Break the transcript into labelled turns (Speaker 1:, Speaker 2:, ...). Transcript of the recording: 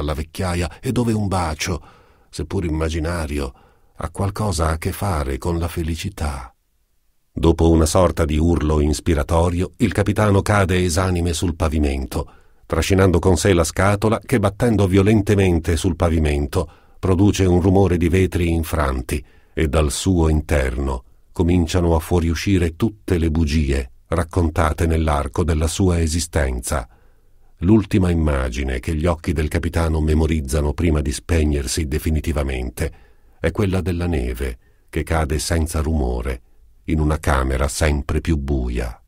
Speaker 1: alla vecchiaia e dove un bacio, seppur immaginario, ha qualcosa a che fare con la felicità. Dopo una sorta di urlo inspiratorio, il capitano cade esanime sul pavimento, trascinando con sé la scatola che battendo violentemente sul pavimento produce un rumore di vetri infranti e dal suo interno cominciano a fuoriuscire tutte le bugie raccontate nell'arco della sua esistenza l'ultima immagine che gli occhi del capitano memorizzano prima di spegnersi definitivamente è quella della neve che cade senza rumore in una camera sempre più buia.